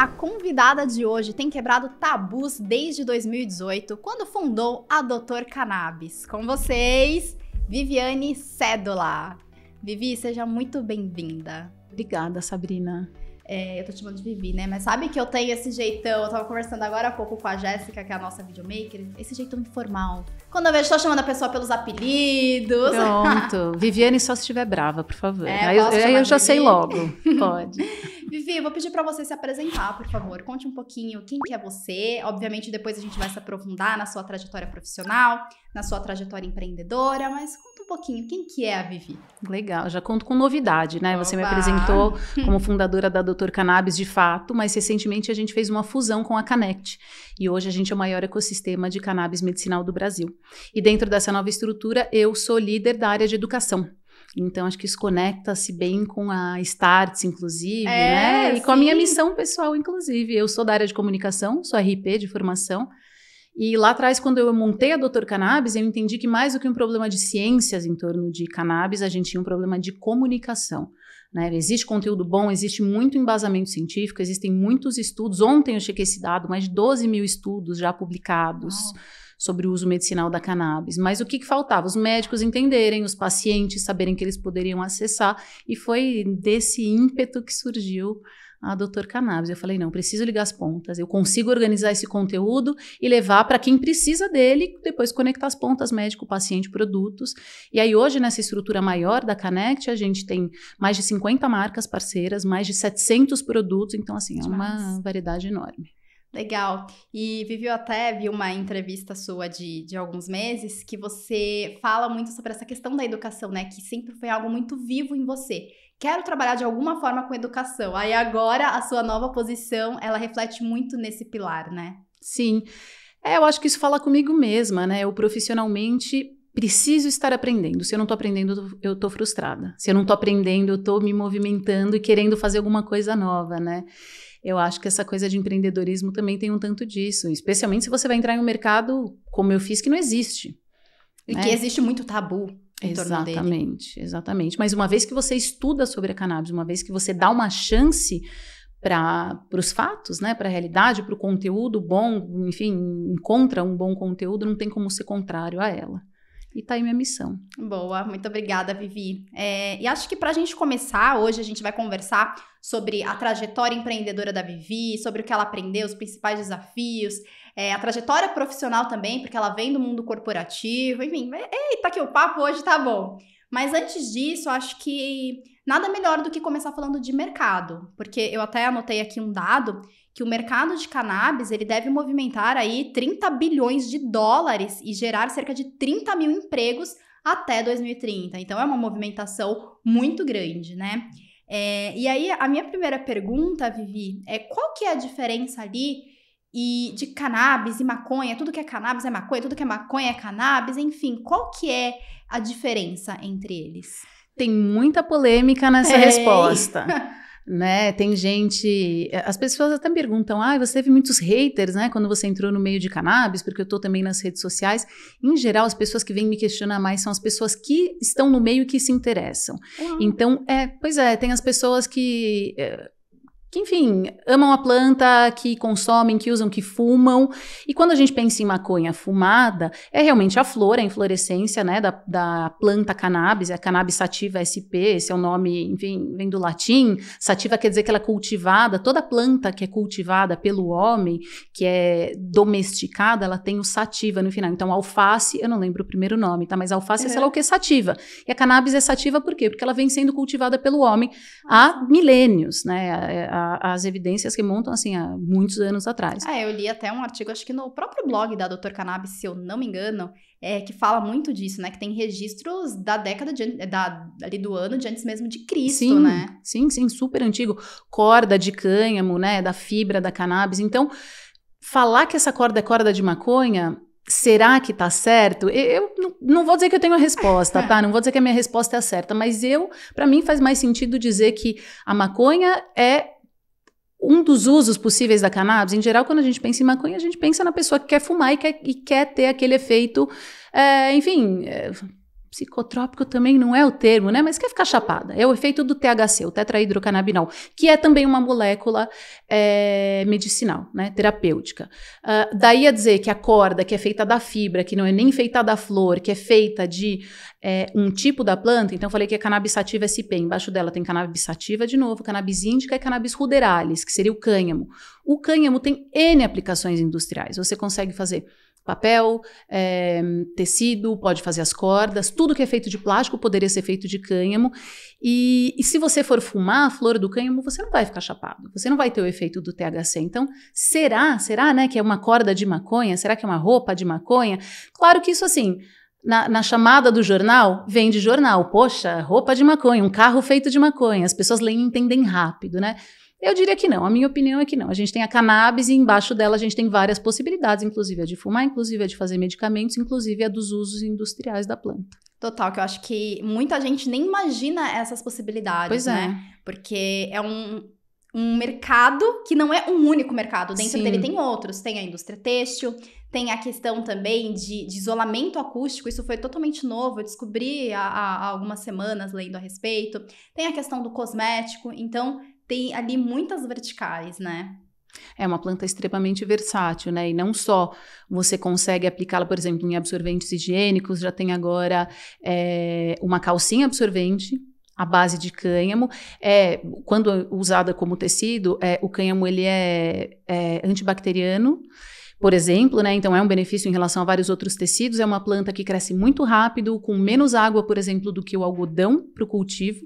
A convidada de hoje tem quebrado tabus desde 2018, quando fundou a Doutor Cannabis. Com vocês, Viviane Cédola. Vivi, seja muito bem-vinda. Obrigada, Sabrina. É, eu tô te chamando de Vivi, né? Mas sabe que eu tenho esse jeitão. Eu tava conversando agora há pouco com a Jéssica, que é a nossa videomaker. Esse jeitão informal. Quando eu vejo, tô chamando a pessoa pelos apelidos. Pronto. Viviane, só se estiver brava, por favor. É, aí eu, aí eu já Vivi? sei logo. Pode. Vivi, eu vou pedir para você se apresentar, por favor. Conte um pouquinho quem que é você. Obviamente, depois a gente vai se aprofundar na sua trajetória profissional, na sua trajetória empreendedora, mas pouquinho quem que é a Vivi. Legal, já conto com novidade, né? Você me apresentou como fundadora da Doutor Cannabis de fato, mas recentemente a gente fez uma fusão com a Canect. E hoje a gente é o maior ecossistema de cannabis medicinal do Brasil. E dentro dessa nova estrutura, eu sou líder da área de educação. Então, acho que isso conecta-se bem com a Starts, inclusive, é, né? E sim. com a minha missão pessoal, inclusive. Eu sou da área de comunicação, sou RP de formação, e lá atrás, quando eu montei a Doutor Cannabis, eu entendi que mais do que um problema de ciências em torno de cannabis, a gente tinha um problema de comunicação. Né? Existe conteúdo bom, existe muito embasamento científico, existem muitos estudos. Ontem eu chequei esse dado, mais de 12 mil estudos já publicados. sobre o uso medicinal da cannabis. Mas o que, que, faltava? Os médicos entenderem, os pacientes saberem que eles poderiam acessar, e foi desse ímpeto que surgiu a Doutor Cannabis. Eu falei, não, preciso ligar as pontas. Eu consigo organizar esse conteúdo e levar para quem precisa dele, depois conectar as pontas médico, paciente, produtos. E aí hoje, nessa estrutura maior da Connect, a gente tem mais de 50 marcas parceiras, mais de 700 produtos. Então, assim, é uma variedade enorme. Legal. E Vivi, eu até vi uma entrevista sua de, de alguns meses que você fala muito sobre essa questão da educação, né? Que sempre foi algo muito vivo em você quero trabalhar de alguma forma com educação. Aí agora a sua nova posição, ela reflete muito nesse pilar, né? Sim. É, eu acho que isso fala comigo mesma, né? Eu profissionalmente preciso estar aprendendo. Se eu não estou aprendendo, eu estou frustrada. Se eu não estou aprendendo, eu estou me movimentando e querendo fazer alguma coisa nova, né? Eu acho que essa coisa de empreendedorismo também tem um tanto disso, especialmente se você vai entrar em um mercado como eu fiz que não existe. E né? que existe muito tabu exatamente, exatamente. Mas uma vez que você estuda sobre a cannabis, uma vez que você dá uma chance para os fatos, né, para a realidade, para o conteúdo bom, enfim, encontra um bom conteúdo, não tem como ser contrário a ela. E tá aí minha missão. Boa, muito obrigada, Vivi. É, e acho que para a gente começar, hoje a gente vai conversar sobre a trajetória empreendedora da Vivi, sobre o que ela aprendeu, os principais desafios é, a trajetória profissional também, porque ela vem do mundo corporativo, enfim. Eita, que o papo hoje tá bom. Mas antes disso, acho que nada melhor do que começar falando de mercado, porque eu até anotei aqui um dado que o mercado de cannabis ele deve movimentar aí 30 bilhões de dólares e gerar cerca de 30 mil empregos até 2030. Então é uma movimentação muito grande, né? É, e aí a minha primeira pergunta, Vivi, é qual que é a diferença ali e de cannabis e maconha, tudo que é cannabis é maconha, tudo que é maconha é cannabis, enfim, qual que é a diferença entre eles? Tem muita polêmica nessa Ei. resposta. né? Tem gente, as pessoas até perguntam: "Ah, você teve muitos haters, né, quando você entrou no meio de cannabis, porque eu tô também nas redes sociais". Em geral, as pessoas que vêm me questionar mais são as pessoas que estão no meio e que se interessam. Uhum. Então, é, pois é, tem as pessoas que é, que, enfim, amam a planta, que consomem, que usam, que fumam. E quando a gente pensa em maconha fumada, é realmente a flor, a inflorescência né, da, da planta cannabis, a é cannabis sativa SP, esse é o nome, enfim, vem do latim. Sativa quer dizer que ela é cultivada, toda planta que é cultivada pelo homem, que é domesticada, ela tem o sativa no final. Então, alface, eu não lembro o primeiro nome, tá? Mas alface é, é sei lá o que, é sativa. E a cannabis é sativa por quê? Porque ela vem sendo cultivada pelo homem há milênios, né? A, é, as evidências que montam assim há muitos anos atrás. É, eu li até um artigo, acho que no próprio blog da Dr. Cannabis, se eu não me engano, é, que fala muito disso, né? Que tem registros da década de, é, da, ali do ano de antes mesmo de Cristo, sim, né? Sim, sim, super antigo. Corda de cânhamo, né? Da fibra da cannabis. Então, falar que essa corda é corda de maconha Será que tá certo? Eu não vou dizer que eu tenho a resposta, tá? Não vou dizer que a minha resposta é a certa, mas eu, para mim faz mais sentido dizer que a maconha é um dos usos possíveis da cannabis, em geral, quando a gente pensa em maconha, a gente pensa na pessoa que quer fumar e quer, e quer ter aquele efeito, é, enfim, é, psicotrópico também não é o termo, né? Mas quer ficar chapada. É o efeito do THC, o tetrahidrocannabinol, que é também uma molécula é, medicinal, né? Terapêutica. Uh, daí a dizer que a corda, que é feita da fibra, que não é nem feita da flor, que é feita de é, um tipo da planta, então falei que é cannabis sativa SP. Embaixo dela tem cannabis sativa de novo, cannabis índica e cannabis ruderalis, que seria o cânhamo. O cânhamo tem N aplicações industriais. Você consegue fazer papel, é, tecido, pode fazer as cordas, tudo que é feito de plástico poderia ser feito de cânhamo. E, e, se você for fumar a flor do cânhamo, você não vai ficar chapado, você não vai ter o efeito do THC. Então, será, será, né, que é uma corda de maconha? Será que é uma roupa de maconha? Claro que isso assim. Na, na, chamada do jornal, vende jornal. Poxa, roupa de maconha, um carro feito de maconha. As pessoas leem e entendem rápido, né? Eu diria que não. A minha opinião é que não. A gente tem a cannabis e embaixo dela a gente tem várias possibilidades, inclusive a de fumar, inclusive a de fazer medicamentos, inclusive a dos usos industriais da planta. Total, que eu acho que muita gente nem imagina essas possibilidades, pois é. né? Porque é um, um mercado que não é um único mercado. Dentro Sim. dele tem outros. Tem a indústria têxtil, tem a questão também de, de isolamento acústico. Isso foi totalmente novo. Eu descobri há, há algumas semanas lendo a respeito. Tem a questão do cosmético. Então, tem ali muitas verticais, né? É uma planta extremamente versátil, né? E não só você consegue aplicá-la, por exemplo, em absorventes higiênicos, já tem agora é, uma calcinha absorvente. à base de cânhamo, é, quando usada como tecido, é, o cânhamo ele é, é antibacteriano, por exemplo, né? Então é um benefício em relação a vários outros tecidos. É uma planta que cresce muito rápido, com menos água, por exemplo, do que o algodão para o cultivo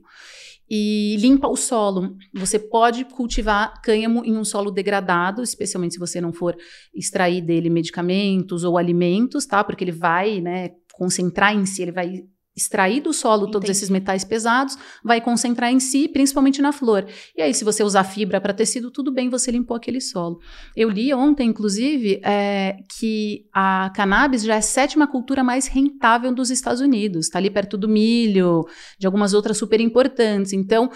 e limpa o solo. Você pode cultivar cânhamo em um solo degradado, especialmente se você não for extrair dele medicamentos ou alimentos, tá? Porque ele vai, né, concentrar em si, ele vai extrair do solo Entendi. todos esses metais pesados, vai concentrar em si, principalmente na flor. E aí, se você usar fibra para tecido, tudo bem, você limpou aquele solo. Eu li ontem, inclusive, é, que a cannabis já é a sétima cultura mais rentável dos Estados Unidos. Está ali perto do milho, de algumas outras super importantes. Então,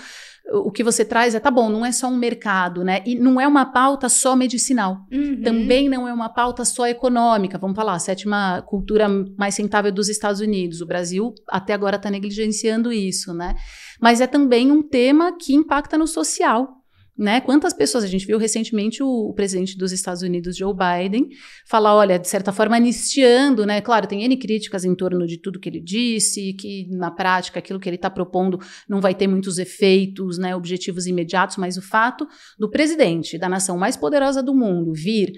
o que você traz é, tá bom, não é só um mercado, né? E não é uma pauta só medicinal. Uhum. Também não é uma pauta só econômica. Vamos falar, sétima cultura mais rentável dos Estados Unidos. O Brasil até agora está negligenciando isso, né? Mas é também um tema que impacta no social. Né? Quantas pessoas a gente viu recentemente o, o, presidente dos Estados Unidos, Joe Biden, falar, olha, de certa forma anistiando, né? Claro, tem N críticas em torno de tudo que ele disse, que na prática aquilo que ele está propondo não vai ter muitos efeitos, né, objetivos imediatos, mas o fato do presidente da nação mais poderosa do mundo vir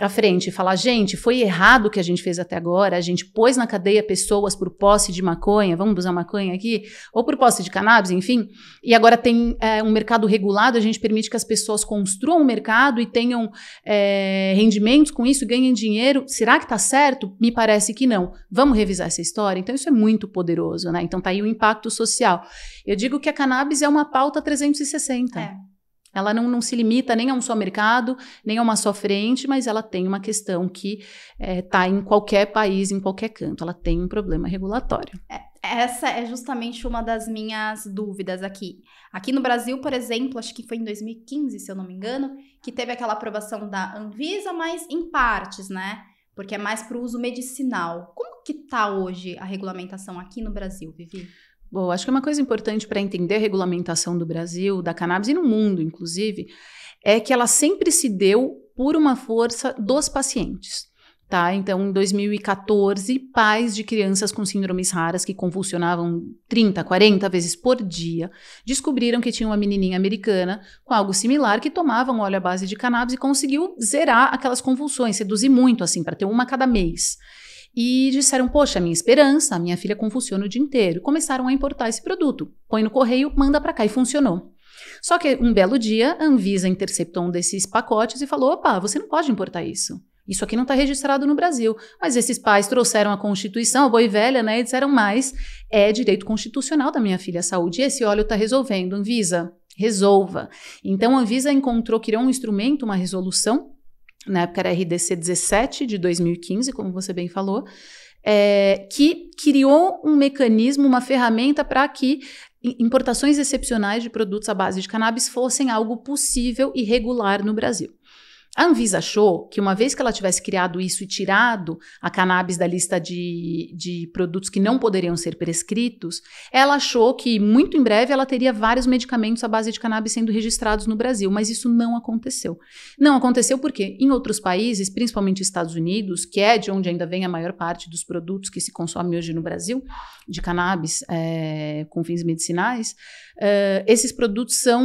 à frente e falar: gente, foi errado o que a gente fez até agora, a gente pôs na cadeia pessoas por posse de maconha, vamos usar maconha aqui, ou por posse de cannabis, enfim, e agora tem é, um mercado regulado, a gente permite que as pessoas construam o um mercado e tenham é, rendimentos com isso, ganhem dinheiro. Será que está certo? Me parece que não. Vamos revisar essa história? Então, isso é muito poderoso, né? Então, tá aí o impacto social. Eu digo que a cannabis é uma pauta 360. É. Ela não, não se limita nem a um só mercado, nem a uma só frente, mas ela tem uma questão que está eh, é, em qualquer país, em qualquer canto. Ela tem um problema regulatório. É, essa é justamente uma das minhas dúvidas aqui. Aqui no Brasil, por exemplo, acho que foi em 2015, se eu não me engano, que teve aquela aprovação da Anvisa, mas em partes, né? Porque é mais para o uso medicinal. Como que está hoje a regulamentação aqui no Brasil, Vivi? Bom, acho que uma coisa importante para entender a regulamentação do Brasil, da cannabis e no mundo, inclusive, é que ela sempre se deu por uma força dos pacientes. Tá? Então, em 2014, pais de crianças com síndromes raras que convulsionavam 30, 40 vezes por dia descobriram que tinha uma menininha americana com algo similar que tomava um óleo à base de cannabis e conseguiu zerar aquelas convulsões, seduzir muito assim, para ter uma cada mês e disseram: Poxa, minha esperança, a minha filha confunciona o dia inteiro. Começaram a importar esse produto. Põe no correio, manda para cá e funcionou. Só que um belo dia, a Anvisa interceptou um desses pacotes e falou: opa, você não pode importar isso. Isso aqui não está registrado no Brasil. Mas esses pais trouxeram a Constituição, a boi velha, né? E disseram: mais é direito constitucional da minha filha a saúde. E esse óleo está resolvendo. Anvisa, resolva. Então a Anvisa encontrou, criou um instrumento, uma resolução na época era a RDC 17 de 2015, como você bem falou, é, que criou um mecanismo, uma ferramenta para que importações excepcionais de produtos à base de cannabis fossem algo possível e regular no Brasil. A Anvisa achou que uma vez que ela tivesse criado isso e tirado a cannabis da lista de, de produtos que não poderiam ser prescritos, ela achou que muito em breve ela teria vários medicamentos à base de cannabis sendo registrados no Brasil, mas isso não aconteceu. Não aconteceu porque em outros países, principalmente Estados Unidos, que é de onde ainda vem a maior parte dos produtos que se consome hoje no Brasil, de cannabis é, com fins medicinais, eh, esses produtos são,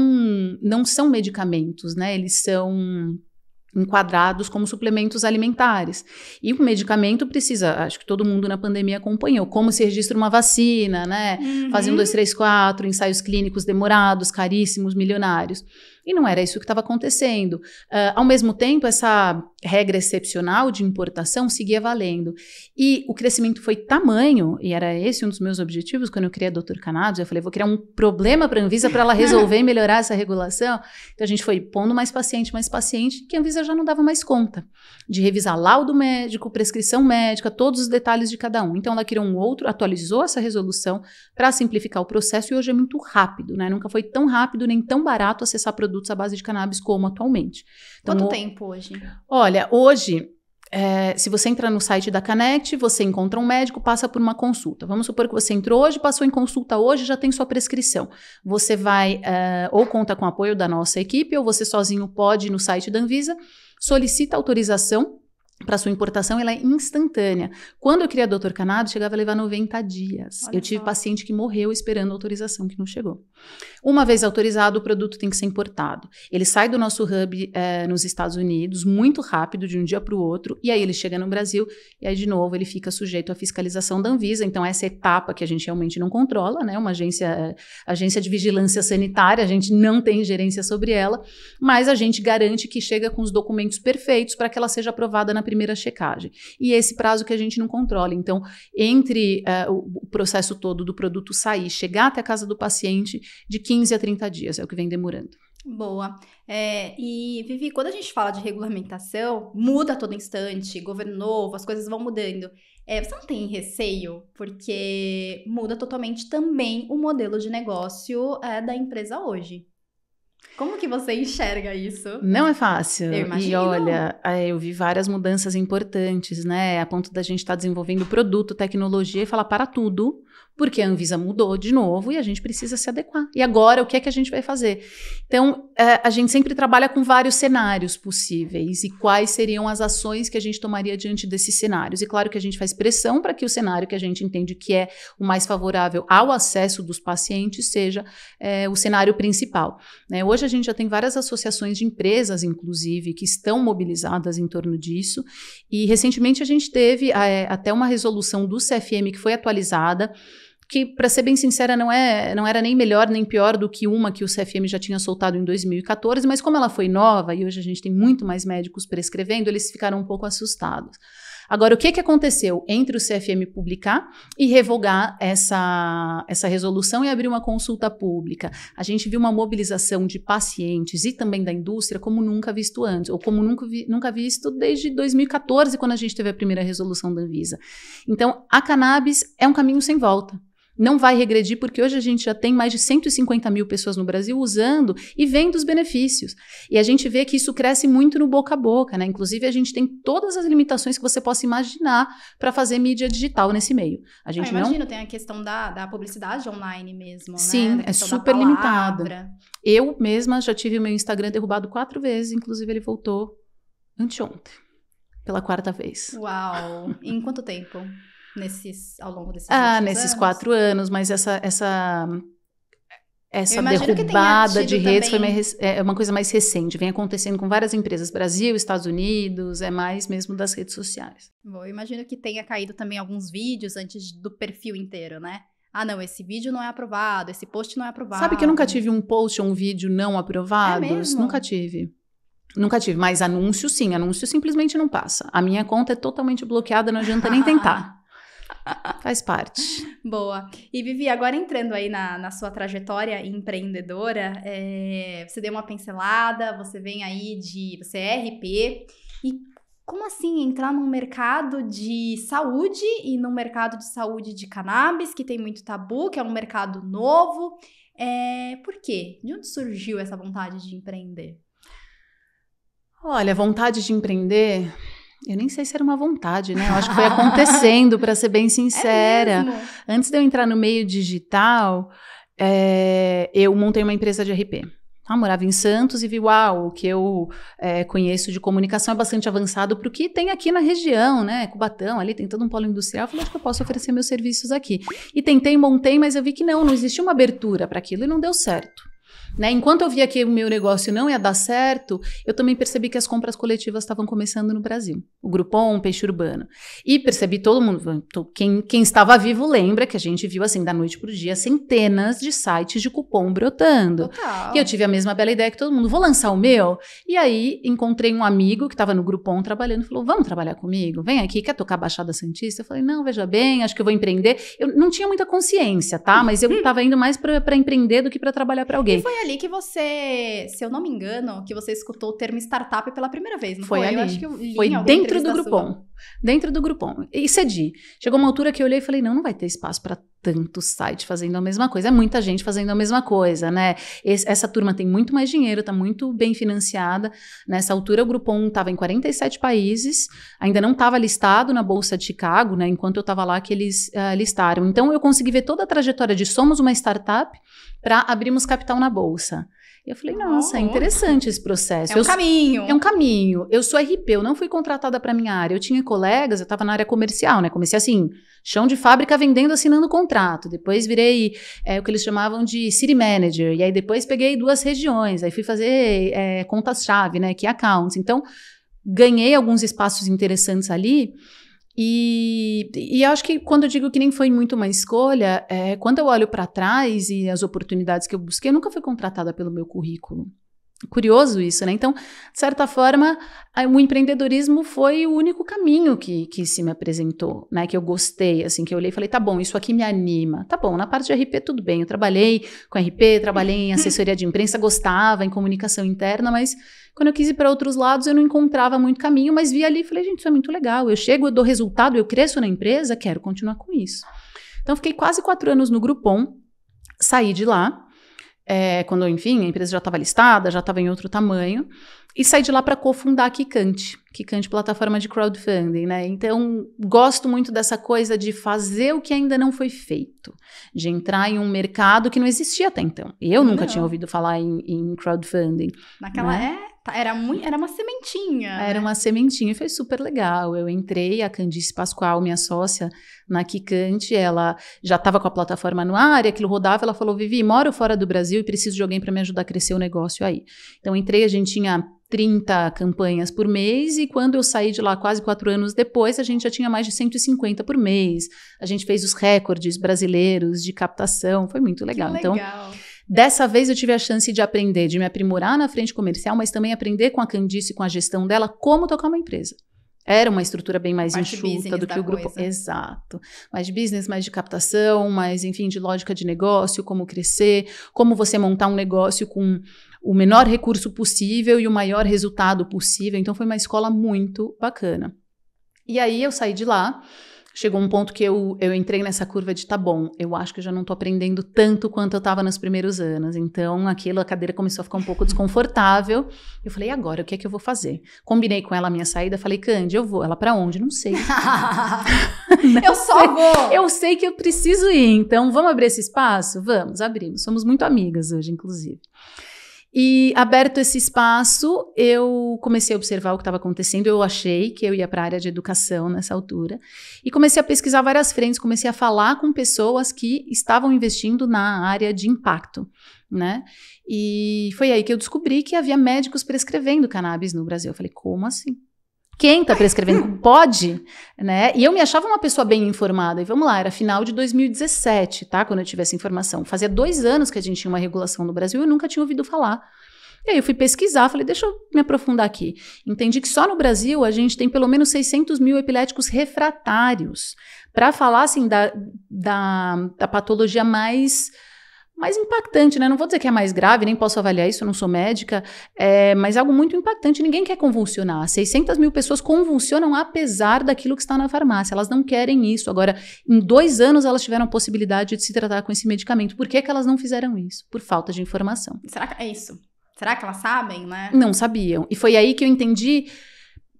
não são medicamentos, né? Eles são enquadrados como suplementos alimentares. E o medicamento precisa, acho que todo mundo na pandemia acompanhou, como se registra uma vacina, né? Uhum. Fazer um, dois, três, quatro, ensaios clínicos demorados, caríssimos, milionários. E não era isso que estava acontecendo. Uh, ao mesmo tempo, essa regra excepcional de importação seguia valendo. E o crescimento foi tamanho, e era esse um dos meus objetivos quando eu criei a Doutor Canados. Eu falei, vou criar um problema para a Anvisa para ela resolver e melhorar essa regulação. Então a gente foi pondo mais paciente, mais paciente, que a Anvisa já não dava mais conta de revisar laudo médico, prescrição médica, todos os detalhes de cada um. Então ela criou um outro, atualizou essa resolução para simplificar o processo e hoje é muito rápido, né? Nunca foi tão rápido nem tão barato acessar produtos produtos à base de cannabis como atualmente. Então, Quanto tempo hoje? Olha, hoje é, se você entrar no site da Canect, você encontra um médico, passa por uma consulta. Vamos supor que você entrou hoje, passou em consulta hoje, já tem sua prescrição. Você vai, é, ou conta com o apoio da nossa equipe, ou você sozinho pode ir no site da Anvisa, solicita autorização para sua importação, ela é instantânea. Quando eu queria doutor Canado, chegava a levar 90 dias. Olha eu tive só. paciente que morreu esperando autorização que não chegou. Uma vez autorizado, o produto tem que ser importado. Ele sai do nosso hub é, nos Estados Unidos muito rápido, de um dia para o outro, e aí ele chega no Brasil, e aí de novo ele fica sujeito à fiscalização da Anvisa. Então, essa etapa que a gente realmente não controla, né? Uma agência, agência de vigilância sanitária, a gente não tem gerência sobre ela, mas a gente garante que chega com os documentos perfeitos para que ela seja aprovada na primeira checagem. E é esse prazo que a gente não controla. Então, entre uh, o processo todo do produto sair, chegar até a casa do paciente, de 15 a 30 dias é o que vem demorando. Boa. É, e, Vivi, quando a gente fala de regulamentação, muda a todo instante, governo novo, as coisas vão mudando. É, você não tem receio, porque muda totalmente também o modelo de negócio é, da empresa hoje. Como que você enxerga isso? Não é fácil. Eu imagino. E olha, é, eu vi várias mudanças importantes, né? A ponto da gente estar tá desenvolvendo produto, tecnologia e falar para tudo porque a Anvisa mudou de novo e a gente precisa se adequar. E agora, o que é que a gente vai fazer? Então, é, a gente sempre trabalha com vários cenários possíveis e quais seriam as ações que a gente tomaria diante desses cenários. E claro que a gente faz pressão para que o cenário que a gente entende que é o mais favorável ao acesso dos pacientes seja é, o cenário principal. Né? Hoje a gente já tem várias associações de empresas, inclusive, que estão mobilizadas em torno disso. E recentemente a gente teve é, até uma resolução do CFM que foi atualizada que, para ser bem sincera, não, é, não era nem melhor nem pior do que uma que o CFM já tinha soltado em 2014, mas como ela foi nova e hoje a gente tem muito mais médicos prescrevendo, eles ficaram um pouco assustados. Agora, o que, que aconteceu entre o CFM publicar e revogar essa, essa resolução e abrir uma consulta pública? A gente viu uma mobilização de pacientes e também da indústria como nunca visto antes, ou como nunca, vi, nunca visto desde 2014, quando a gente teve a primeira resolução da Anvisa. Então, a cannabis é um caminho sem volta não vai regredir, porque hoje a gente já tem mais de 150 mil pessoas no Brasil usando e vendo os benefícios. E a gente vê que isso cresce muito no boca a boca, né? Inclusive, a gente tem todas as limitações que você possa imaginar para fazer mídia digital nesse meio. A gente Eu ah, imagino, não... tem a questão da, da publicidade online mesmo. Né? Sim, né? é super limitada. Eu mesma já tive o meu Instagram derrubado quatro vezes, inclusive ele voltou anteontem. Pela quarta vez. Uau! em quanto tempo? nesses, ao longo desses Ah, nesses quatro anos, mas essa, essa essa derrubada de redes também... foi mais, é, é uma coisa mais recente, vem acontecendo com várias empresas, Brasil, Estados Unidos, é mais mesmo das redes sociais. Bom, eu imagino que tenha caído também alguns vídeos antes do perfil inteiro, né? Ah, não, esse vídeo não é aprovado, esse post não é aprovado. Sabe que eu nunca tive um post ou um vídeo não aprovados? É nunca tive. Nunca tive, mas anúncio sim, anúncio simplesmente não passa. A minha conta é totalmente bloqueada, não adianta nem tentar. Faz parte. Boa. E Vivi, agora entrando aí na, na sua trajetória empreendedora, é, você deu uma pincelada, você vem aí de. Você é RP. E como assim entrar num mercado de saúde e num mercado de saúde de cannabis, que tem muito tabu, que é um mercado novo? É, por quê? De onde surgiu essa vontade de empreender? Olha, vontade de empreender eu nem sei se era uma vontade, né? Eu acho que foi acontecendo, para ser bem é sincera. É Antes de eu entrar no meio digital, é, eu montei uma empresa de RP. Ah, morava em Santos e vi, uau, o que eu é, conheço de comunicação é bastante avançado para o que tem aqui na região, né? Cubatão, ali tem todo um polo industrial. Eu falei, acho que eu posso oferecer meus serviços aqui. E tentei, montei, mas eu vi que não, não existia uma abertura para aquilo e não deu certo. Né? Enquanto eu via que o meu negócio não ia dar certo, eu também percebi que as compras coletivas estavam começando no Brasil. O Groupon, o Peixe Urbano. E percebi todo mundo, quem, quem estava vivo lembra que a gente viu assim, da noite para o dia, centenas de sites de cupom brotando. Total. E eu tive a mesma bela ideia que todo mundo, vou lançar o meu? E aí encontrei um amigo que estava no Groupon trabalhando, falou, vamos trabalhar comigo? Vem aqui, quer tocar Baixada Santista? Eu falei, não, veja bem, acho que eu vou empreender. Eu não tinha muita consciência, tá? Mas eu estava hum. indo mais para empreender do que para trabalhar para alguém. E foi ali que você, se eu não me engano, que você escutou o termo startup pela primeira vez, não foi? Foi ali. Eu acho que eu li foi dentro do Groupon. Sua. Dentro do Groupon. E cedi. Chegou uma altura que eu olhei e falei, não, não vai ter espaço para tanto sites fazendo a mesma coisa. É muita gente fazendo a mesma coisa, né? Esse, essa turma tem muito mais dinheiro, está muito bem financiada. Nessa altura, o Groupon estava em 47 países, ainda não estava listado na Bolsa de Chicago, né? Enquanto eu estava lá, que eles uh, listaram. Então, eu consegui ver toda a trajetória de somos uma startup para abrirmos capital na Bolsa. E eu falei, nossa, oh. é interessante esse processo. É um eu, caminho. É um caminho. Eu sou RP, eu não fui contratada para minha área. Eu tinha colegas, eu estava na área comercial, né? Comecei assim, chão de fábrica vendendo, assinando contrato. Depois virei é, o que eles chamavam de city manager. E aí depois peguei duas regiões. Aí fui fazer é, contas-chave, né? Que accounts. Então, ganhei alguns espaços interessantes ali. E, e acho que quando eu digo que nem foi muito uma escolha, é, quando eu olho para trás e as oportunidades que eu busquei, eu nunca fui contratada pelo meu currículo. Curioso isso, né? Então, de certa forma, o empreendedorismo foi o único caminho que, que se me apresentou, né? Que eu gostei, assim, que eu olhei e falei, tá bom, isso aqui me anima. Tá bom, na parte de RP tudo bem, eu trabalhei com RP, trabalhei em assessoria de imprensa, gostava, em comunicação interna, mas quando eu quis ir para outros lados, eu não encontrava muito caminho, mas vi ali e falei, gente, isso é muito legal, eu chego, eu dou resultado, eu cresço na empresa, quero continuar com isso. Então, fiquei quase quatro anos no Groupon, saí de lá, é, quando, enfim, a empresa já estava listada, já estava em outro tamanho, e saí de lá para cofundar a Kikante, Kikante plataforma de crowdfunding, né? Então, gosto muito dessa coisa de fazer o que ainda não foi feito, de entrar em um mercado que não existia até então. Eu não. nunca tinha ouvido falar em, em crowdfunding. Naquela né? época Tá, era, muito, era uma sementinha. Ah, era né? uma sementinha e foi super legal. Eu entrei, a Candice Pascoal, minha sócia, na Kikante, ela já estava com a plataforma no ar, e aquilo rodava, ela falou, Vivi, moro fora do Brasil e preciso de alguém para me ajudar a crescer o negócio aí. Então, entrei, a gente tinha 30 campanhas por mês, e quando eu saí de lá quase quatro anos depois, a gente já tinha mais de 150 por mês. A gente fez os recordes brasileiros de captação, foi muito legal. legal. Então, Dessa vez eu tive a chance de aprender, de me aprimorar na frente comercial, mas também aprender com a Candice, com a gestão dela, como tocar uma empresa. Era uma estrutura bem mais enxuta do que o grupo. Exato. Mais de business, mais de captação, mais, enfim, de lógica de negócio, como crescer, como você montar um negócio com o menor recurso possível e o maior resultado possível. Então, foi uma escola muito bacana. E aí eu saí de lá chegou um ponto que eu, eu entrei nessa curva de tá bom, eu acho que eu já não tô aprendendo tanto quanto eu tava nos primeiros anos. Então, aquilo, a cadeira começou a ficar um pouco desconfortável. Eu falei, e agora, o que é que eu vou fazer? Combinei com ela a minha saída, falei, Candy, eu vou. Ela, para onde? Não sei. não eu sei. só vou! Eu sei que eu preciso ir, então vamos abrir esse espaço? Vamos, abrimos. Somos muito amigas hoje, inclusive. E aberto esse espaço, eu comecei a observar o que estava acontecendo. Eu achei que eu ia para a área de educação nessa altura e comecei a pesquisar várias frentes, comecei a falar com pessoas que estavam investindo na área de impacto, né? E foi aí que eu descobri que havia médicos prescrevendo cannabis no Brasil. Eu falei, como assim? quem está prescrevendo pode, né? E eu me achava uma pessoa bem informada. E vamos lá, era final de 2017, tá? Quando eu tive essa informação. Fazia dois anos que a gente tinha uma regulação no Brasil e eu nunca tinha ouvido falar. E aí eu fui pesquisar, falei, deixa eu me aprofundar aqui. Entendi que só no Brasil a gente tem pelo menos 600 mil epiléticos refratários. Para falar, assim, da, da, da patologia mais mais impactante, né? Não vou dizer que é mais grave, nem posso avaliar isso, não sou médica, é, mas é algo muito impactante. Ninguém quer convulsionar. 600 mil pessoas convulsionam apesar daquilo que está na farmácia. Elas não querem isso. Agora, em dois anos, elas tiveram a possibilidade de se tratar com esse medicamento. Por que, que elas não fizeram isso? Por falta de informação. Será que é isso? Será que elas sabem, né? Não sabiam. E foi aí que eu entendi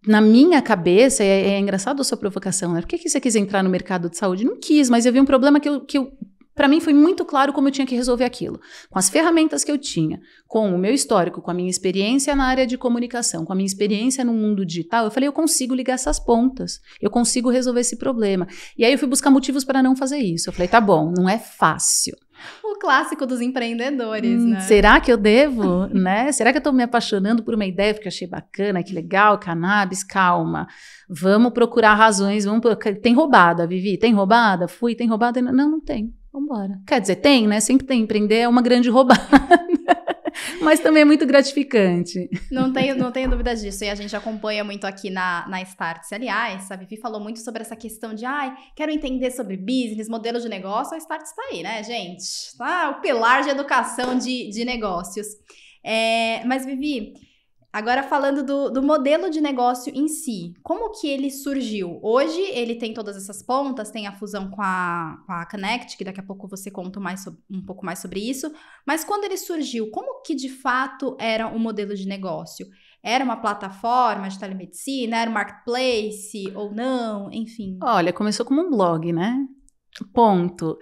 na minha cabeça, é, é engraçado a sua provocação, né? Por que, que você quis entrar no mercado de saúde? Não quis, mas eu vi um problema que eu, que eu para mim foi muito claro como eu tinha que resolver aquilo. Com as ferramentas que eu tinha, com o meu histórico, com a minha experiência na área de comunicação, com a minha experiência no mundo digital, eu falei, eu consigo ligar essas pontas. Eu consigo resolver esse problema. E aí eu fui buscar motivos para não fazer isso. Eu falei, tá bom, não é fácil. O clássico dos empreendedores, hum, né? Será que eu devo, né? Será que eu estou me apaixonando por uma ideia que eu achei bacana, que legal, cannabis, calma. Vamos procurar razões, vamos... Tem roubada, Vivi, tem roubada? Fui, tem roubada? Não, não tem. Vambora. Quer dizer, tem, né? Sempre tem. Empreender é uma grande roubada. Mas também é muito gratificante. Não tenho, não tenho dúvida disso. E a gente acompanha muito aqui na, na Starts. Aliás, a Vivi falou muito sobre essa questão de ai, quero entender sobre business, modelo de negócio. A Starts está aí, né, gente? Tá o pilar de educação de, de negócios. É, mas, Vivi, Agora falando do, do, modelo de negócio em si, como que ele surgiu? Hoje ele tem todas essas pontas, tem a fusão com a, com a Connect, que daqui a pouco você conta mais um pouco mais sobre isso. Mas quando ele surgiu, como que de fato era o modelo de negócio? Era uma plataforma de telemedicina? Era um marketplace ou não? Enfim. Olha, começou como um blog, né? Ponto.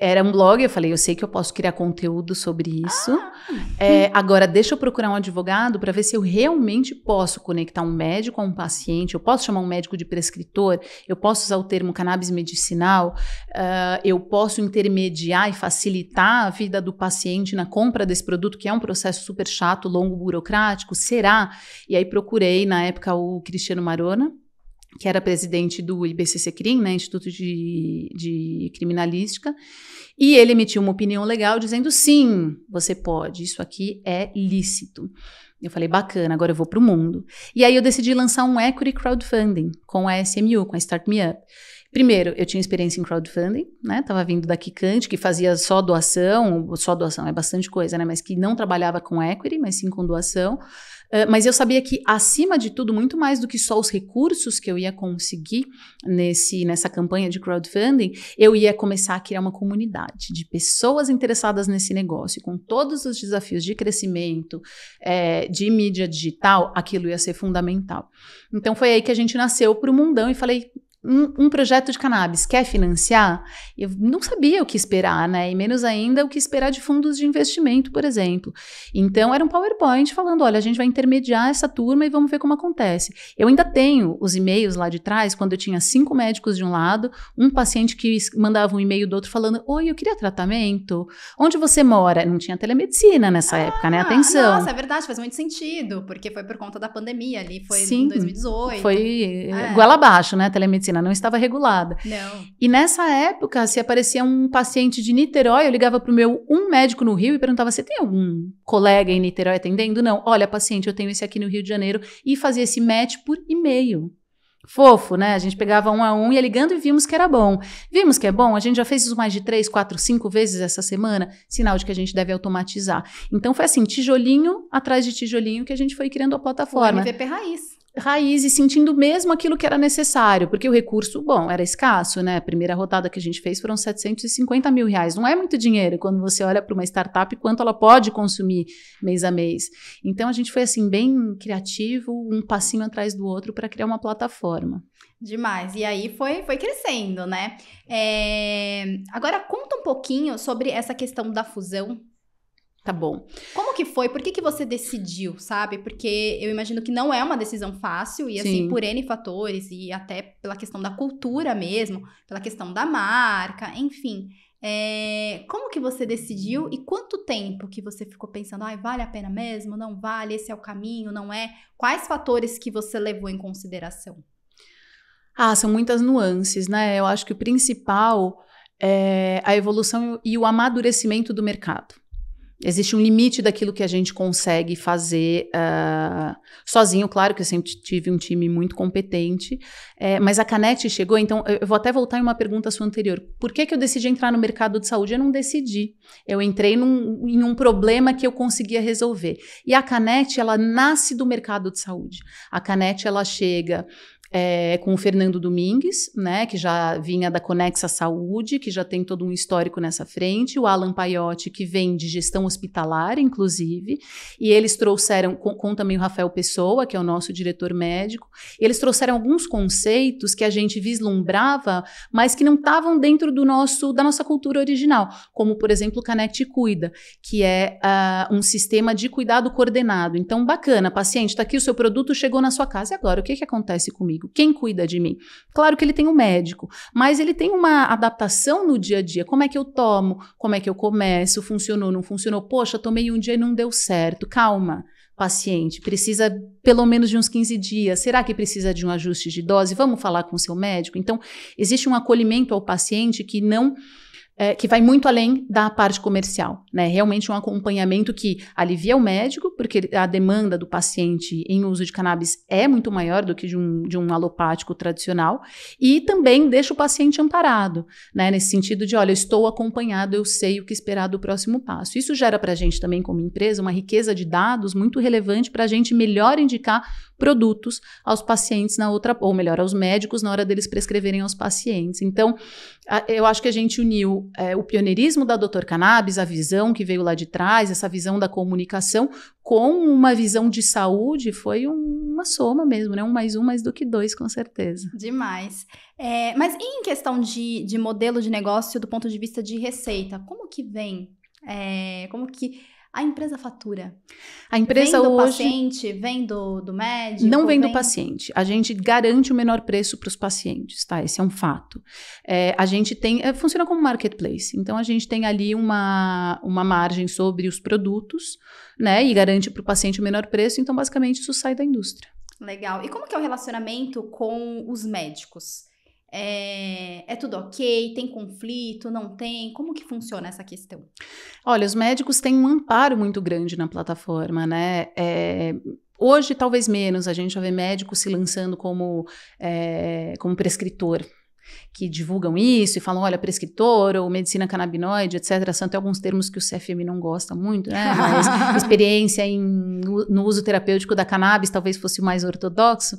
Era um blog, eu falei, eu sei que eu posso criar conteúdo sobre isso. Ah. É, agora, deixa eu procurar um advogado para ver se eu realmente posso conectar um médico a um paciente. Eu posso chamar um médico de prescritor, eu posso usar o termo cannabis medicinal, uh, eu posso intermediar e facilitar a vida do paciente na compra desse produto, que é um processo super chato, longo, burocrático. Será? E aí procurei, na época, o Cristiano Marona que era presidente do IBCC CRIM, né, Instituto de, de Criminalística, e ele emitiu uma opinião legal dizendo: sim, você pode, isso aqui é lícito. Eu falei, bacana, agora eu vou para o mundo. E aí eu decidi lançar um equity crowdfunding com a SMU, com a Start Me Up. Primeiro, eu tinha experiência em crowdfunding, né? Tava vindo da Kikante, que fazia só doação, só doação é bastante coisa, né? Mas que não trabalhava com equity, mas sim com doação. Ah, mas eu sabia que, acima de tudo, muito mais do que só os recursos que eu ia conseguir nesse, nessa campanha de crowdfunding, eu ia começar a criar uma comunidade de pessoas interessadas nesse negócio, com todos os desafios de crescimento, é, de mídia digital, aquilo ia ser fundamental. Então foi aí que a gente nasceu para o mundão e falei: um, um, projeto de cannabis quer financiar, eu não sabia o que esperar, né? E menos ainda o que esperar de fundos de investimento, por exemplo. Então era um PowerPoint falando: olha, a gente vai intermediar essa turma e vamos ver como acontece. Eu ainda tenho os e-mails lá de trás, quando eu tinha cinco médicos de um lado, um paciente que mandava um e-mail do outro falando: Oi, eu queria tratamento. Onde você mora? Não tinha telemedicina nessa ah, época, né? Atenção. Nossa, é verdade, faz muito sentido, porque foi por conta da pandemia ali, foi Sim, em 2018. Foi é. goela abaixo, né? Telemedicina medicina, não estava regulada. Não. E nessa época, se aparecia um paciente de Niterói, eu ligava para o meu um médico no Rio e perguntava: você tem algum colega em Niterói atendendo? Não, olha, paciente, eu tenho esse aqui no Rio de Janeiro e fazia esse match por e-mail fofo, né? A gente pegava um a um, ia ligando e vimos que era bom. Vimos que é bom, a gente já fez isso mais de três, quatro, cinco vezes essa semana, sinal de que a gente deve automatizar. Então foi assim, tijolinho atrás de tijolinho que a gente foi criando a plataforma. O MVP raiz raiz e sentindo mesmo aquilo que era necessário, porque o recurso, bom, era escasso, né? A primeira rodada que a gente fez foram 750 mil reais. Não é muito dinheiro quando você olha para uma startup quanto ela pode consumir mês a mês. Então a gente foi assim, bem criativo, um passinho atrás do outro para criar uma plataforma. Demais. E aí foi, foi crescendo, né? É... Agora conta um pouquinho sobre essa questão da fusão Tá bom. Como que foi? Por que, que você decidiu, sabe? Porque eu imagino que não é uma decisão fácil, e assim, por N fatores, e até pela questão da cultura mesmo, pela questão da marca, enfim. É, como que você decidiu e quanto tempo que você ficou pensando, ai, ah, vale a pena mesmo? Não vale? Esse é o caminho? Não é? Quais fatores que você levou em consideração? Ah, são muitas nuances, né? Eu acho que o principal é a evolução e o amadurecimento do mercado. Existe um limite daquilo que a gente consegue fazer uh, sozinho. Claro que eu sempre tive um time muito competente, é, mas a Canet chegou. Então, eu vou até voltar em uma pergunta sua anterior. Por que, que eu decidi entrar no mercado de saúde? Eu não decidi. Eu entrei num, em um problema que eu conseguia resolver. E a Canet ela nasce do mercado de saúde. A Canet ela chega é, com o Fernando Domingues, né, que já vinha da Conexa Saúde, que já tem todo um histórico nessa frente, o Alan Paiotti, que vem de gestão hospitalar, inclusive, e eles trouxeram, com, com também o Rafael Pessoa, que é o nosso diretor médico, eles trouxeram alguns conceitos que a gente vislumbrava, mas que não estavam dentro do nosso, da nossa cultura original, como, por exemplo, o Connect Cuida, que é uh, um sistema de cuidado coordenado. Então, bacana, paciente, está aqui o seu produto, chegou na sua casa, e agora, o que, que acontece comigo? comigo? Quem cuida de mim? Claro que ele tem um médico, mas ele tem uma adaptação no dia a dia. Como é que eu tomo? Como é que eu começo? Funcionou, não funcionou? Poxa, tomei um dia e não deu certo. Calma paciente? Precisa pelo menos de uns 15 dias? Será que precisa de um ajuste de dose? Vamos falar com o seu médico? Então, existe um acolhimento ao paciente que não é, que vai muito além da parte comercial, né? Realmente um acompanhamento que alivia o médico, porque a demanda do paciente em uso de cannabis é muito maior do que de um, de um alopático tradicional, e também deixa o paciente amparado, né? Nesse sentido de, olha, eu estou acompanhado, eu sei o que esperar do próximo passo. Isso gera para a gente também, como empresa, uma riqueza de dados muito relevante para a gente melhor indicar produtos aos pacientes na outra, ou melhor, aos médicos na hora deles prescreverem aos pacientes. Então, eu acho que a gente uniu é, o pioneirismo da Doutor Cannabis, a visão que veio lá de trás, essa visão da comunicação, com uma visão de saúde, foi um, uma soma mesmo, né? Um mais um mais do que dois, com certeza. Demais. É, mas em questão de, de modelo de negócio do ponto de vista de receita, como que vem? É, como que a empresa fatura. A empresa vem do hoje, paciente, vem do, do médico? Não vem, vem, do paciente. A gente garante o menor preço para os pacientes, tá? Esse é um fato. É, a gente tem. É, funciona como marketplace. Então a gente tem ali uma, uma margem sobre os produtos, né? E garante para o paciente o menor preço. Então, basicamente, isso sai da indústria. Legal. E como que é o relacionamento com os médicos? É, é tudo ok? Tem conflito? Não tem? Como que funciona essa questão? Olha, os médicos têm um amparo muito grande na plataforma, né? É, hoje, talvez menos, a gente já vê médicos se lançando como, é, como prescritor, que divulgam isso e falam, olha, prescritor ou medicina canabinoide, etc. São até alguns termos que o CFM não gosta muito, né? Mas experiência em, no uso terapêutico da cannabis talvez fosse o mais ortodoxo.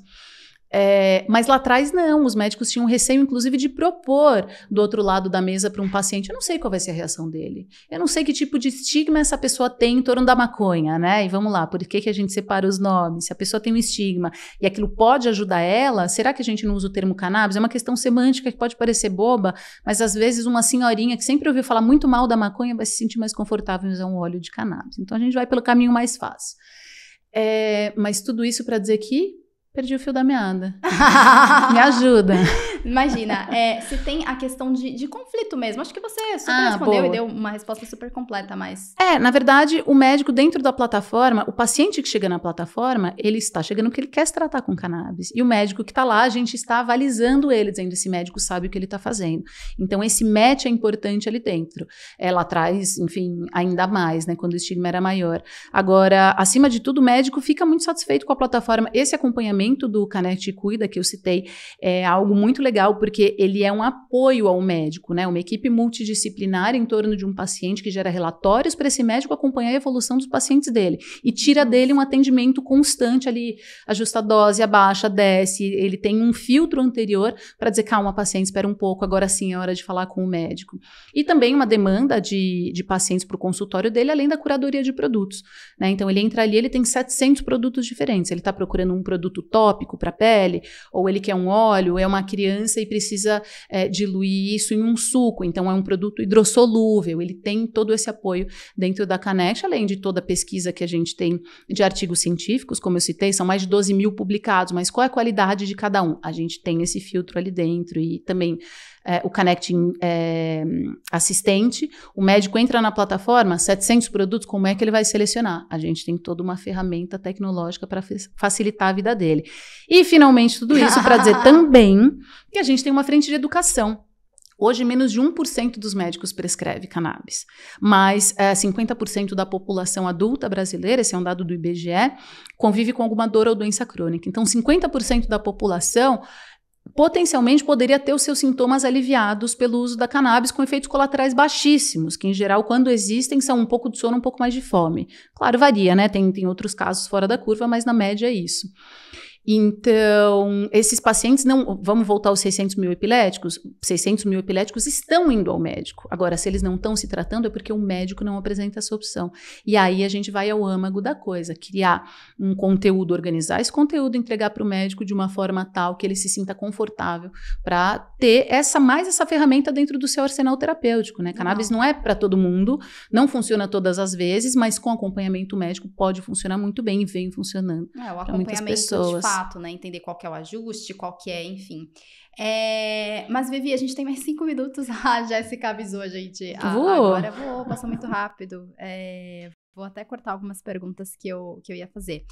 É, mas lá atrás, não, os médicos tinham receio, inclusive, de propor do outro lado da mesa para um paciente. Eu não sei qual vai ser a reação dele. Eu não sei que tipo de estigma essa pessoa tem em torno da maconha, né? E vamos lá, por que, que a gente separa os nomes? Se a pessoa tem um estigma e aquilo pode ajudar ela, será que a gente não usa o termo cannabis? É uma questão semântica que pode parecer boba, mas às vezes uma senhorinha que sempre ouviu falar muito mal da maconha vai se sentir mais confortável em usar um óleo de cannabis. Então a gente vai pelo caminho mais fácil. É, mas tudo isso para dizer que Perdi o fio da meada. Me ajuda. Imagina, é, se tem a questão de, de, conflito mesmo. Acho que você super ah, respondeu boa. e deu uma resposta super completa, mas. É, na verdade, o médico dentro da plataforma, o paciente que chega na plataforma, ele está chegando porque ele quer se tratar com cannabis. E o médico que está lá, a gente está avalizando ele, dizendo esse médico sabe o que ele está fazendo. Então, esse match é importante ali dentro. Ela é, traz, enfim, ainda mais, né? Quando o estigma era maior. Agora, acima de tudo, o médico fica muito satisfeito com a plataforma. Esse acompanhamento do Canete Cuida que eu citei é algo muito legal legal porque ele é um apoio ao médico, né? Uma equipe multidisciplinar em torno de um paciente que gera relatórios para esse médico acompanhar a evolução dos pacientes dele e tira dele um atendimento constante ali, ajusta a dose, abaixa, desce, ele tem um filtro anterior para dizer calma, paciente, espera um pouco, agora sim é hora de falar com o médico. E também uma demanda de, de pacientes para o consultório dele, além da curadoria de produtos, né? Então ele entra ali, ele tem 700 produtos diferentes, ele está procurando um produto tópico para pele, ou ele quer um óleo, é uma criança criança e precisa é, diluir isso em um suco. Então, é um produto hidrossolúvel, ele tem todo esse apoio dentro da Canex, além de toda a pesquisa que a gente tem de artigos científicos, como eu citei, são mais de 12 mil publicados, mas qual é a qualidade de cada um? A gente tem esse filtro ali dentro e também é, o Connecting é, Assistente, o médico entra na plataforma, 700 produtos, como é que ele vai selecionar? A gente tem toda uma ferramenta tecnológica para facilitar a vida dele. E, finalmente, tudo isso para dizer também que a gente tem uma frente de educação. Hoje, menos de 1% dos médicos prescreve cannabis, mas é, 50% da população adulta brasileira, esse é um dado do IBGE, convive com alguma dor ou doença crônica. Então, 50% da população potencialmente poderia ter os seus sintomas aliviados pelo uso da cannabis com efeitos colaterais baixíssimos, que em geral, quando existem, são um pouco de sono, um pouco mais de fome. Claro, varia, né? Tem, tem outros casos fora da curva, mas na média é isso. Então, esses pacientes não. Vamos voltar aos 600 mil epiléticos? 600 mil epiléticos estão indo ao médico. Agora, se eles não estão se tratando, é porque o médico não apresenta essa opção. E aí a gente vai ao âmago da coisa: criar um conteúdo, organizar esse conteúdo, entregar para o médico de uma forma tal que ele se sinta confortável para ter essa mais essa ferramenta dentro do seu arsenal terapêutico. Né? Cannabis não, não é para todo mundo, não funciona todas as vezes, mas com acompanhamento médico pode funcionar muito bem e vem funcionando é, para muitas pessoas fato, né? Entender qual que é o ajuste, qual que é, enfim. É... Mas, Vivi, a gente tem mais cinco minutos. A ah, Jéssica avisou a gente. Ah, agora vou, passou muito rápido. É... Vou até cortar algumas perguntas que eu, que eu ia fazer.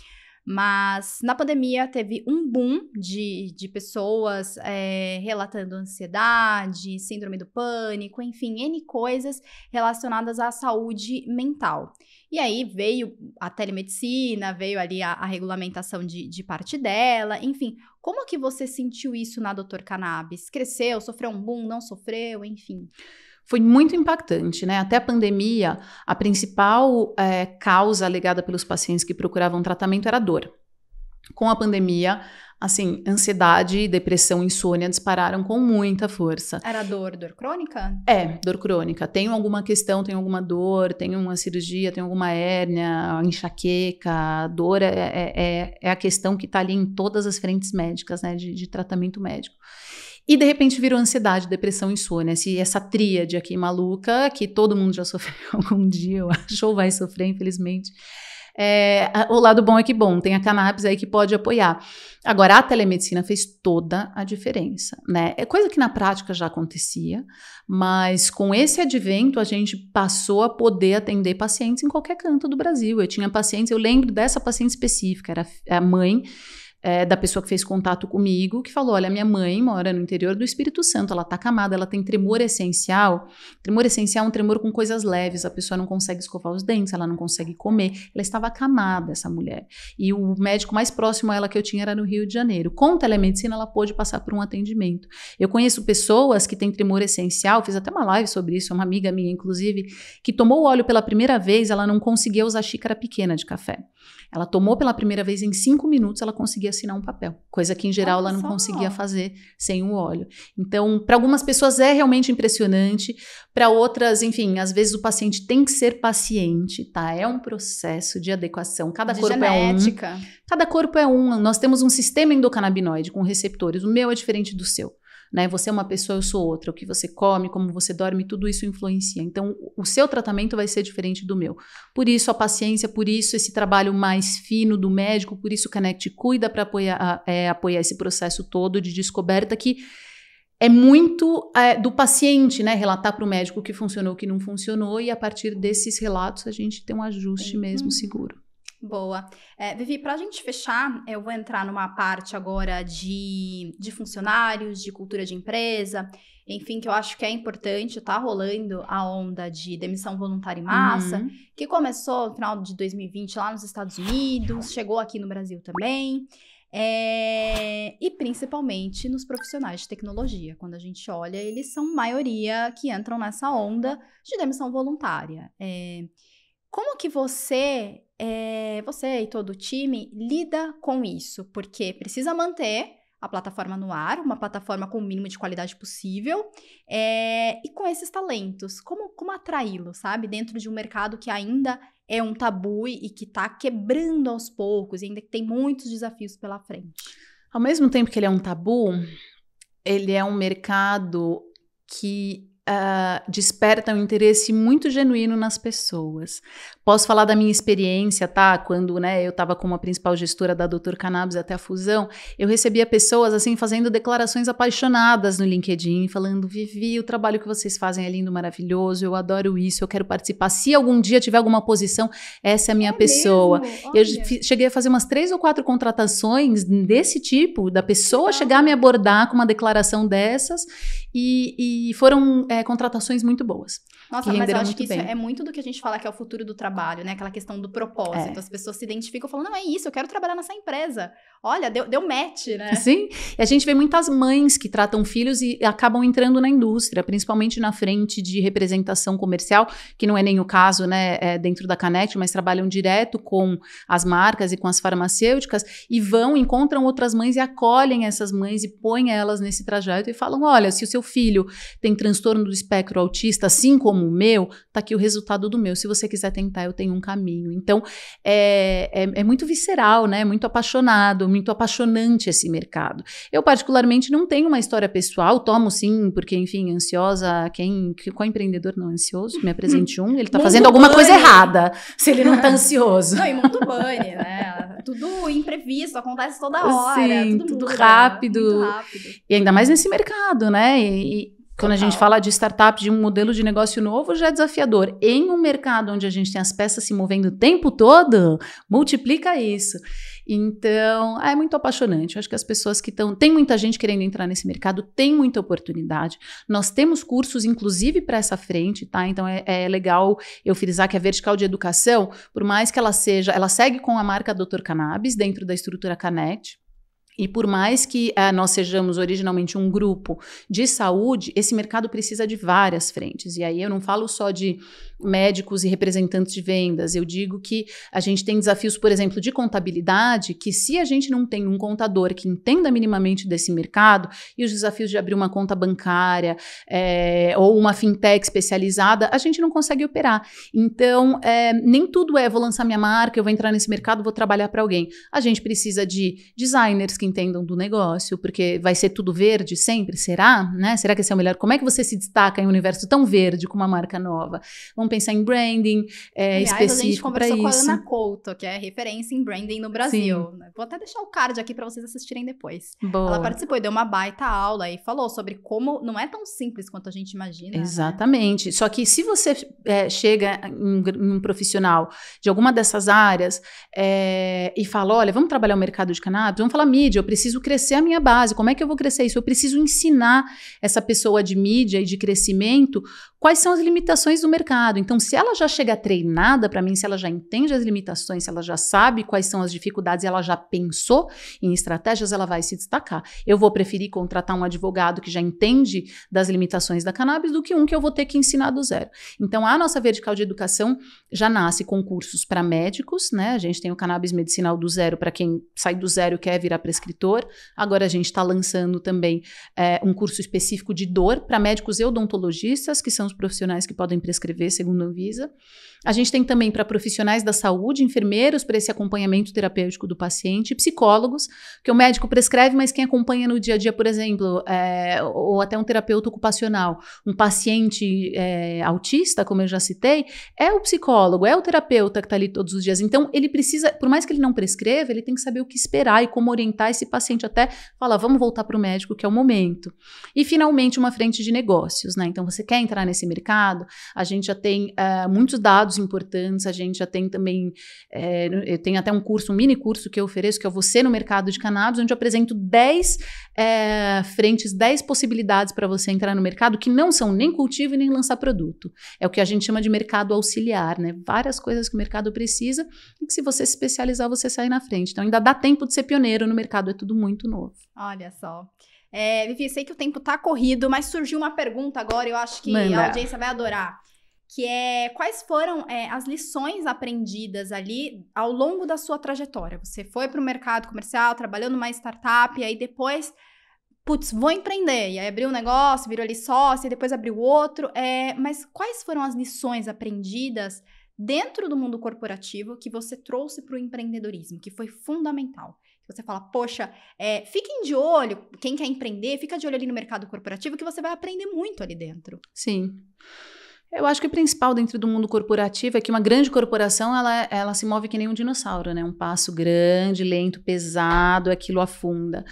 Mas na pandemia teve um boom de, de pessoas é, relatando ansiedade, síndrome do pânico, enfim, N coisas relacionadas à saúde mental. E aí veio a telemedicina, veio ali a, a regulamentação de, de parte dela, enfim. Como que você sentiu isso na Doutor Cannabis? Cresceu, sofreu um boom, não sofreu, enfim? foi muito impactante, né? Até a pandemia, a principal é, causa alegada pelos pacientes que procuravam tratamento era dor. Com a pandemia, assim, ansiedade, depressão, insônia dispararam com muita força. Era dor, dor crônica? É, dor crônica. Tem alguma questão, tem alguma dor, tem uma cirurgia, tem alguma hérnia, enxaqueca. Dor é, é, é, é a questão que está ali em todas as frentes médicas, né, de, de tratamento médico. E de repente virou ansiedade, depressão, insônia, se essa tríade aqui maluca que todo mundo já sofreu algum dia, eu acho, ou vai sofrer, infelizmente. É, o lado bom é que, bom, tem a cannabis aí que pode apoiar. Agora, a telemedicina fez toda a diferença, né? É coisa que na prática já acontecia, mas com esse advento a gente passou a poder atender pacientes em qualquer canto do Brasil. Eu tinha pacientes, eu lembro dessa paciente específica, era a mãe é, da pessoa que fez contato comigo, que falou: olha, minha mãe mora no interior do Espírito Santo, ela tá acamada ela tem tremor essencial. Tremor essencial é um tremor com coisas leves, a pessoa não consegue escovar os dentes, ela não consegue comer. Ela estava acamada essa mulher. E o médico mais próximo a ela que eu tinha era no Rio de Janeiro. Com telemedicina, ela pôde passar por um atendimento. Eu conheço pessoas que têm tremor essencial, fiz até uma live sobre isso, uma amiga minha, inclusive, que tomou óleo pela primeira vez, ela não conseguia usar xícara pequena de café. Ela tomou pela primeira vez em cinco minutos, ela conseguia conseguia assinar um papel, coisa que em geral ela não conseguia fazer sem o óleo. Então, para algumas pessoas é realmente impressionante, para outras, enfim, às vezes o paciente tem que ser paciente, tá? É um processo de adequação. Cada de corpo genética. é um. Cada corpo é um. Nós temos um sistema endocannabinoide com receptores. O meu é diferente do seu né? Você é uma pessoa, eu sou outra. O que você come, como você dorme, tudo isso influencia. Então, o seu tratamento vai ser diferente do meu. Por isso a paciência, por isso esse trabalho mais fino do médico, por isso o Connect cuida para apoiar, é, apoiar esse processo todo de descoberta que é muito é, do paciente, né? Relatar para o médico o que funcionou, o que não funcionou, e a partir desses relatos a gente tem um ajuste mesmo uhum. seguro. Boa. É, Vivi, para a gente fechar, eu vou entrar numa parte agora de, de funcionários, de cultura de empresa, enfim, que eu acho que é importante, tá rolando a onda de demissão voluntária em massa, uhum. que começou no final de 2020 lá nos Estados Unidos, chegou aqui no Brasil também. É, e principalmente nos profissionais de tecnologia. Quando a gente olha, eles são maioria que entram nessa onda de demissão voluntária. É, como que você, é, você e todo o time lida com isso? Porque precisa manter a plataforma no ar, uma plataforma com o mínimo de qualidade possível, é, e com esses talentos, como, como atraí-los, sabe? Dentro de um mercado que ainda é um tabu e que está quebrando aos poucos, e ainda tem muitos desafios pela frente. Ao mesmo tempo que ele é um tabu, ele é um mercado que uh, desperta um interesse muito genuíno nas pessoas. Posso falar da minha experiência, tá? Quando né, eu estava como a principal gestora da Doutor Cannabis até a fusão, eu recebia pessoas assim fazendo declarações apaixonadas no LinkedIn, falando: Vivi, o trabalho que vocês fazem é lindo, maravilhoso, eu adoro isso, eu quero participar. Se algum dia tiver alguma posição, essa é a minha é pessoa. Eu cheguei a fazer umas três ou quatro contratações desse tipo, da pessoa chegar a me abordar com uma declaração dessas e, e foram é, contratações muito boas. Nossa, mas eu acho que isso bem. é muito do que a gente fala que é o futuro do trabalho, né? Aquela questão do propósito. É. As pessoas se identificam falando, não, é isso, eu quero trabalhar nessa empresa. Olha, deu, deu match, né? Sim. E a gente vê muitas mães que tratam filhos e acabam entrando na indústria, principalmente na frente de representação comercial, que não é nem o caso, né, é dentro da canet, mas trabalham direto com as marcas e com as farmacêuticas e vão, encontram outras mães e acolhem essas mães e põem elas nesse trajeto e falam: olha, se o seu filho tem transtorno do espectro autista, assim como como o meu, tá aqui o resultado do meu. Se você quiser tentar, eu tenho um caminho. Então, é, é, é muito visceral, né? Muito apaixonado, muito apaixonante esse mercado. Eu, particularmente, não tenho uma história pessoal, tomo sim, porque, enfim, ansiosa, quem, qual empreendedor não é ansioso? Me apresente um, ele tá fazendo alguma coisa errada, se ele não tá ansioso. Não, e mundo bunny, né? Tudo imprevisto, acontece toda hora. Sim, tudo, tudo muda, rápido. rápido. E ainda mais nesse mercado, né? E, quando a gente fala de startup, de um modelo de negócio novo, já é desafiador. Em um mercado onde a gente tem as peças se movendo o tempo todo, multiplica isso. Então, é muito apaixonante. Eu acho que as pessoas que estão. Tem muita gente querendo entrar nesse mercado, tem muita oportunidade. Nós temos cursos, inclusive, para essa frente, tá? Então, é, é, legal eu frisar que a vertical de educação, por mais que ela seja. Ela segue com a marca Doutor Cannabis, dentro da estrutura Canet. E por mais que ah, nós sejamos originalmente um grupo de saúde, esse mercado precisa de várias frentes. E aí eu não falo só de médicos e representantes de vendas. Eu digo que a gente tem desafios, por exemplo, de contabilidade, que se a gente não tem um contador que entenda minimamente desse mercado, e os desafios de abrir uma conta bancária é, ou uma fintech especializada, a gente não consegue operar. Então, é, nem tudo é vou lançar minha marca, eu vou entrar nesse mercado, vou trabalhar para alguém. A gente precisa de designers que entendam do negócio, porque vai ser tudo verde sempre? Será? Né? Será que esse é o melhor? Como é que você se destaca em um universo tão verde com uma marca nova? Vamos pensar em branding é, Aliás, específico para isso. A gente conversou com a Ana Couto, que é referência em branding no Brasil. Sim. Né? Vou até deixar o card aqui para vocês assistirem depois. Boa. Ela participou e deu uma baita aula e falou sobre como não é tão simples quanto a gente imagina. Né? Exatamente. Né? Só que se você é, chega em um profissional de alguma dessas áreas é, e fala, olha, vamos trabalhar o mercado de cannabis, vamos falar mídia, mídia, eu preciso crescer a minha base. Como é que eu vou crescer isso? Eu preciso ensinar essa pessoa de mídia e de crescimento quais são as limitações do mercado. Então, se ela já chega treinada para mim, se ela já entende as limitações, se ela já sabe quais são as dificuldades, ela já pensou em estratégias, ela vai se destacar. Eu vou preferir contratar um advogado que já entende das limitações da cannabis do que um que eu vou ter que ensinar do zero. Então, a nossa vertical de educação já nasce com cursos para médicos, né? A gente tem o cannabis medicinal do zero para quem sai do zero e quer virar prescritor. Agora a gente está lançando também é, um curso específico de dor para médicos e odontologistas, que são são os profissionais que podem prescrever, segundo a Anvisa, a gente tem também para profissionais da saúde, enfermeiros para esse acompanhamento terapêutico do paciente, psicólogos, que o médico prescreve, mas quem acompanha no dia a dia, por exemplo, é, ou até um terapeuta ocupacional, um paciente é, autista, como eu já citei, é o psicólogo, é o terapeuta que está ali todos os dias. Então, ele precisa, por mais que ele não prescreva, ele tem que saber o que esperar e como orientar esse paciente até falar, vamos voltar para o médico, que é o momento. E, finalmente, uma frente de negócios, né? Então, você quer entrar nesse mercado, a gente já tem é, muitos dados importantes. A gente já tem também, é, eu tenho até um curso, um mini curso que eu ofereço, que é Você no Mercado de Cannabis, onde eu apresento 10 é, eh, frentes, 10 possibilidades para você entrar no mercado, que não são nem cultivo e nem lançar produto. É o que a gente chama de mercado auxiliar, né? Várias coisas que o mercado precisa e que se você se especializar, você sai na frente. Então ainda dá tempo de ser pioneiro no mercado, é tudo muito novo. Olha só. É, Vivi, sei que o tempo tá corrido, mas surgiu uma pergunta agora, eu acho que Manda. a audiência vai adorar que é quais foram é, as lições aprendidas ali ao longo da sua trajetória. Você foi para o mercado comercial, trabalhou numa startup, e aí depois, putz, vou empreender. E aí abriu um negócio, virou ali sócio, e depois abriu outro. É, mas quais foram as lições aprendidas dentro do mundo corporativo que você trouxe para o empreendedorismo, que foi fundamental? Você fala, poxa, é, fiquem de olho, quem quer empreender, fica de olho ali no mercado corporativo, que você vai aprender muito ali dentro. Sim. Sim. Eu acho que o principal dentro do mundo corporativo é que uma grande corporação, ela, ela se move que nem um dinossauro, né? Um passo grande, lento, pesado, aquilo afunda.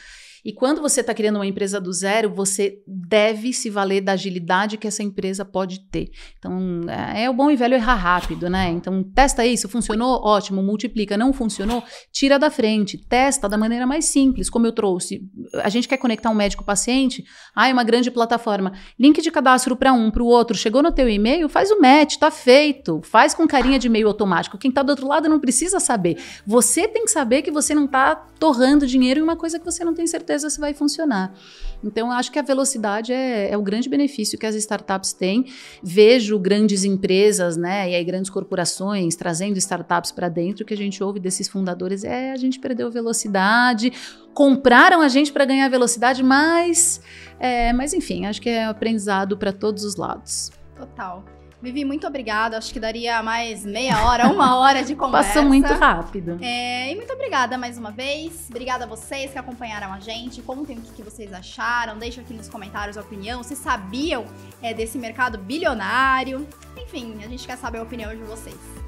E quando você está criando uma empresa do zero, você deve se valer da agilidade que essa empresa pode ter. Então, é, é o bom e velho errar rápido, né? Então, testa isso, funcionou? Ótimo, multiplica. Não funcionou? Tira da frente, testa da maneira mais simples, como eu trouxe. A gente quer conectar um médico-paciente, ah, é uma grande plataforma. Link de cadastro para um, para o outro, chegou no teu e-mail, faz o match, tá feito. Faz com carinha de e-mail automático. Quem está do outro lado não precisa saber. Você tem que saber que você não está torrando dinheiro em uma coisa que você não tem certeza empresa se vai funcionar. Então, acho que a velocidade é, é, o grande benefício que as startups têm. Vejo grandes empresas, né, e aí grandes corporações trazendo startups para dentro. O que a gente ouve desses fundadores é a gente perdeu velocidade, compraram a gente para ganhar velocidade, mas, é, mas enfim, acho que é aprendizado para todos os lados. Total. Vivi, muito obrigada. Acho que daria mais meia hora, uma hora de conversa. Passou muito rápido. É, e muito obrigada mais uma vez. Obrigada a vocês que acompanharam a gente. Contem o que, vocês acharam. Deixa aqui nos comentários a opinião. Se sabiam é, desse mercado bilionário. Enfim, a gente quer saber a opinião de vocês.